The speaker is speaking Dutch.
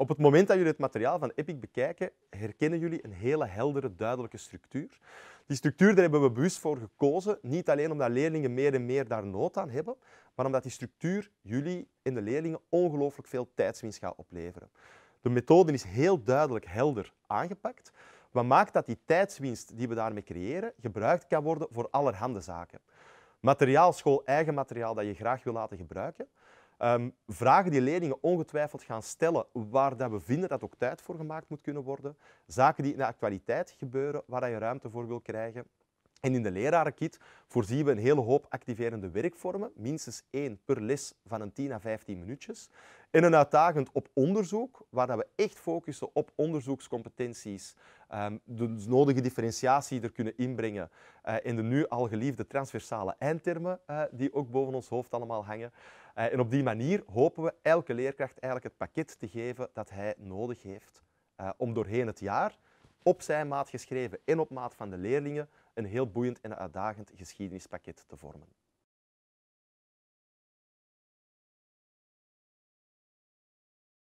Op het moment dat jullie het materiaal van Epic bekijken, herkennen jullie een hele heldere, duidelijke structuur. Die structuur daar hebben we bewust voor gekozen, niet alleen omdat leerlingen meer en meer daar nood aan hebben, maar omdat die structuur jullie en de leerlingen ongelooflijk veel tijdswinst gaat opleveren. De methode is heel duidelijk helder aangepakt, wat maakt dat die tijdswinst die we daarmee creëren gebruikt kan worden voor allerhande zaken. Materiaalschool school-eigen materiaal dat je graag wil laten gebruiken, Ehm, vragen die leerlingen ongetwijfeld gaan stellen, waar dat we vinden dat ook tijd voor gemaakt moet kunnen worden. Zaken die in de actualiteit gebeuren, waar dat je ruimte voor wil krijgen. En in de lerarenkit voorzien we een hele hoop activerende werkvormen, minstens één per les van een 10 à 15 minuutjes. En een uitdagend op onderzoek, waar we echt focussen op onderzoekscompetenties, ehm, de nodige differentiatie er kunnen inbrengen en eh, de nu al geliefde transversale eindtermen eh, die ook boven ons hoofd allemaal hangen. Eh, en op die manier hopen we elke leerkracht eigenlijk het pakket te geven dat hij nodig heeft om doorheen het jaar op zijn maat geschreven en op maat van de leerlingen een heel boeiend en uitdagend geschiedenispakket te vormen.